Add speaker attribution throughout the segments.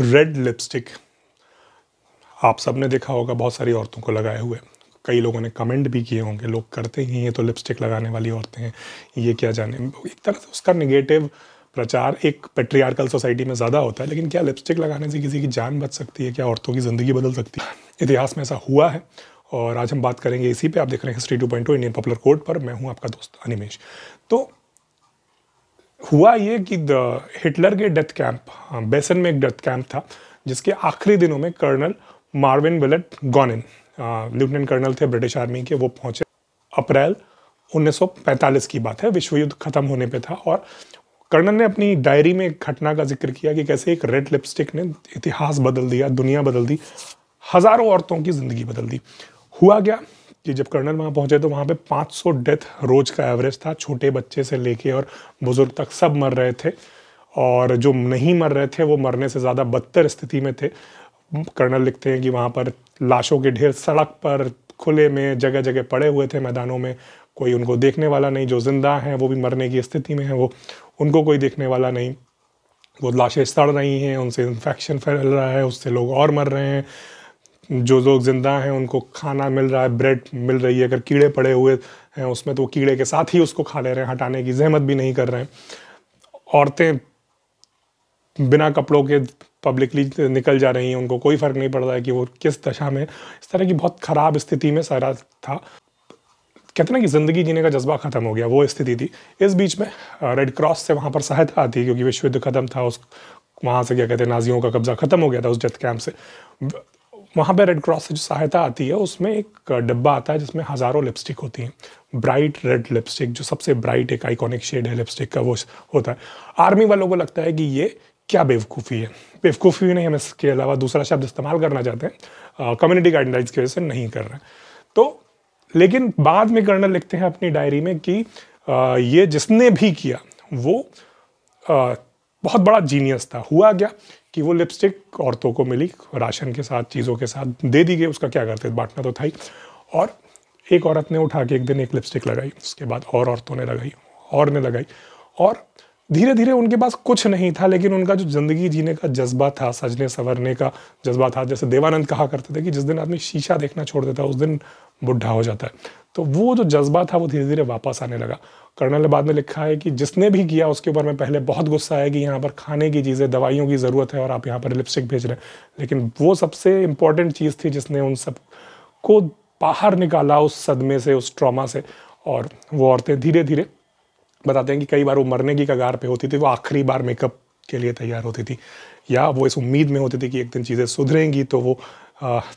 Speaker 1: red lipstick आप सब ने देखा होगा बहुत सारी औरतों को लगाए हुए कई लोगों ने कमेंट भी किए होंगे लोग करते ही ये तो लिपस्टिक लगाने वाली औरतें हैं ये क्या जाने एक तरह से उसका निगेटिव प्रचार एक पेट्रियार्कल सोसाइटी में ज़्यादा होता है लेकिन क्या लिपस्टिक लगाने से किसी की जान बच सकती है क्या औरतों की ज़िंदगी बदल सकती है इतिहास में ऐसा हुआ है और आज हम बात करेंगे इसी पे आप देख रहे हैं history two point Indian popular court पर मैं हूं आपका दोस्त अनिमेश तो हुआ ये कि हिटलर के डेथ कैंप हाँ, बेसन में एक डेथ कैंप था जिसके आखिरी दिनों में कर्नल मार्विन बिलेट गॉनिन लेफ्टिनेंट कर्नल थे ब्रिटिश आर्मी के वो पहुंचे अप्रैल 1945 की बात है विश्व युद्ध खत्म होने पे था और कर्नल ने अपनी डायरी में एक घटना का जिक्र किया कि कैसे एक रेड लिपस्टिक ने इतिहास बदल दिया दुनिया बदल दी हज़ारों औरतों की ज़िंदगी बदल दी हुआ क्या कि जब कर्नल वहाँ पहुँचे तो वहाँ पे 500 डेथ रोज का एवरेज था छोटे बच्चे से लेके और बुज़ुर्ग तक सब मर रहे थे और जो नहीं मर रहे थे वो मरने से ज़्यादा बदतर स्थिति में थे कर्नल लिखते हैं कि वहाँ पर लाशों के ढेर सड़क पर खुले में जगह जगह पड़े हुए थे मैदानों में कोई उनको देखने वाला नहीं जो ज़िंदा हैं वो भी मरने की स्थिति में है वो उनको कोई देखने वाला नहीं वो लाशें सड़ रही हैं उनसे इन्फेक्शन फैल रहा है उससे लोग और मर रहे हैं जो लोग ज़िंदा हैं उनको खाना मिल रहा है ब्रेड मिल रही है अगर कीड़े पड़े हुए हैं उसमें तो कीड़े के साथ ही उसको खा ले रहे हैं हटाने की जहमत भी नहीं कर रहे हैं औरतें बिना कपड़ों के पब्लिकली निकल जा रही हैं उनको कोई फ़र्क नहीं पड़ रहा है कि वो किस दशा में इस तरह की बहुत ख़राब स्थिति में सारा था कहते ना कि ज़िंदगी जीने का जज्बा ख़त्म हो गया वो स्थिति थी इस बीच में रेड क्रॉस से वहाँ पर सहायता आती क्योंकि विश्व युद्ध ख़त्म था उस वहाँ से क्या कहते हैं नाजियों का कब्ज़ा ख़त्म हो गया था उस डेथ कैम्प से वहाँ पे रेड क्रॉस से जो सहायता आती है उसमें एक डिब्बा आता है जिसमें हज़ारों लिपस्टिक होती हैं ब्राइट रेड लिपस्टिक जो सबसे ब्राइट एक आइकॉनिक शेड है लिपस्टिक का वो होता है आर्मी वालों को लगता है कि ये क्या बेवकूफ़ी है बेवकूफ़ी नहीं हम इसके अलावा दूसरा शब्द इस्तेमाल करना चाहते हैं कम्युनिटी गाइडलाइंस की वजह से नहीं कर रहे हैं तो लेकिन बाद में कर्नल लिखते हैं अपनी डायरी में कि आ, ये जिसने भी किया वो बहुत बड़ा जीनियस था हुआ क्या कि वो लिपस्टिक औरतों को मिली राशन के साथ चीज़ों के साथ दे दी गई उसका क्या करते बांटना तो था ही और एक औरत ने उठा के एक दिन एक लिपस्टिक लगाई उसके बाद और औरतों ने लगाई और ने लगाई और धीरे धीरे उनके पास कुछ नहीं था लेकिन उनका जो ज़िंदगी जीने का जज्बा था सजने संवरने का जज्बा था जैसे देवानंद कहा करते थे कि जिस दिन आदमी शीशा देखना छोड़ देता है उस दिन बुढ़ा हो जाता है तो वो जो जज्बा था वो धीरे धीरे वापस आने लगा कर्नल ने बाद में लिखा है कि जिसने भी किया उसके ऊपर मैं पहले बहुत गुस्सा है कि यहाँ पर खाने की चीज़ें दवाइयों की ज़रूरत है और आप यहाँ पर लिपस्टिक भेज रहे हैं लेकिन वो सबसे इम्पॉर्टेंट चीज़ थी जिसने उन सब को बाहर निकाला उस सदमे से उस ट्रामा से और वो औरतें धीरे धीरे बताते हैं कि कई बार वो मरने की कगार पर होती थी वो आखिरी बार मेकअप के लिए तैयार होती थी या वो इस उम्मीद में होती थी कि एक दिन चीज़ें सुधरेंगी तो वो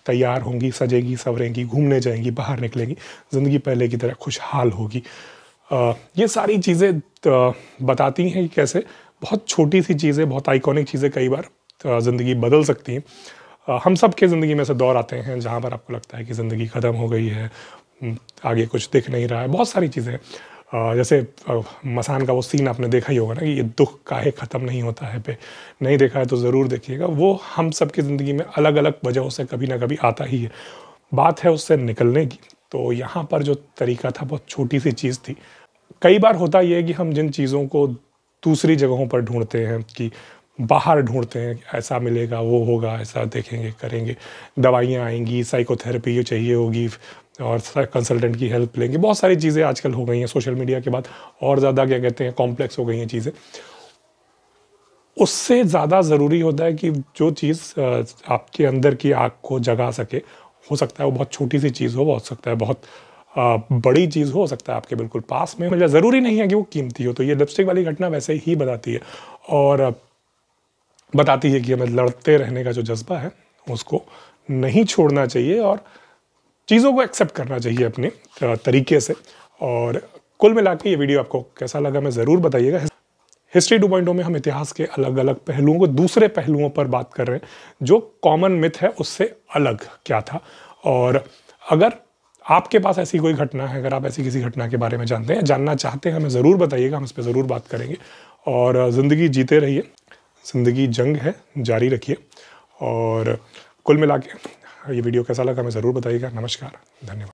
Speaker 1: तैयार होंगी सजेंगी सवरेंगी घूमने जाएंगी बाहर निकलेंगी ज़िंदगी पहले की तरह खुशहाल होगी ये सारी चीज़ें बताती हैं कि कैसे बहुत छोटी सी चीज़ें बहुत आइकॉनिक चीज़ें कई बार ज़िंदगी बदल सकती हैं हम सब के ज़िंदगी में से दौर आते हैं जहाँ पर आपको लगता है कि ज़िंदगी ख़त्म हो गई है आगे कुछ दिख नहीं रहा है बहुत सारी चीज़ें जैसे मसान का वो सीन आपने देखा ही होगा ना कि ये दुख काहे ख़त्म नहीं होता है पे नहीं देखा है तो ज़रूर देखिएगा वो हम सब की ज़िंदगी में अलग अलग वजहों से कभी ना कभी आता ही है बात है उससे निकलने की तो यहाँ पर जो तरीका था बहुत छोटी सी चीज़ थी कई बार होता ये है कि हम जिन चीज़ों को दूसरी जगहों पर ढूंढते हैं कि बाहर ढूंढते हैं ऐसा मिलेगा वो होगा ऐसा देखेंगे करेंगे दवाइयाँ आएंगी साइकोथेरेपी चाहिए होगी और कंसल्टेंट की हेल्प लेंगे बहुत सारी चीज़ें आजकल हो गई हैं सोशल मीडिया के बाद और ज़्यादा क्या कहते हैं कॉम्प्लेक्स हो गई हैं चीज़ें उससे ज़्यादा ज़रूरी होता है कि जो चीज़ आपके अंदर की आग को जगा सके हो सकता है वो बहुत छोटी सी चीज़ हो हो सकता है बहुत बड़ी चीज़ हो सकता है आपके बिल्कुल पास में मतलब ज़रूरी नहीं है कि वो कीमती हो तो ये लिपस्टिक वाली घटना वैसे ही बताती है और बताती है कि हमें लड़ते रहने का जो जज्बा है उसको नहीं छोड़ना चाहिए और चीज़ों को एक्सेप्ट करना चाहिए अपने तरीके से और कुल मिला के ये वीडियो आपको कैसा लगा मैं ज़रूर बताइएगा हिस्ट्री टू पॉइंटों में हम इतिहास के अलग अलग पहलुओं को दूसरे पहलुओं पर बात कर रहे हैं जो कॉमन मिथ है उससे अलग क्या था और अगर आपके पास ऐसी कोई घटना है अगर आप ऐसी किसी घटना के बारे में जानते हैं जानना चाहते हैं हमें ज़रूर बताइएगा हम इस पर ज़रूर बात करेंगे और ज़िंदगी जीते रहिए ज़िंदगी जंग है जारी रखिए और कुल मिला के ये वीडियो कैसा लगा हमें ज़रूर बताइएगा नमस्कार धन्यवाद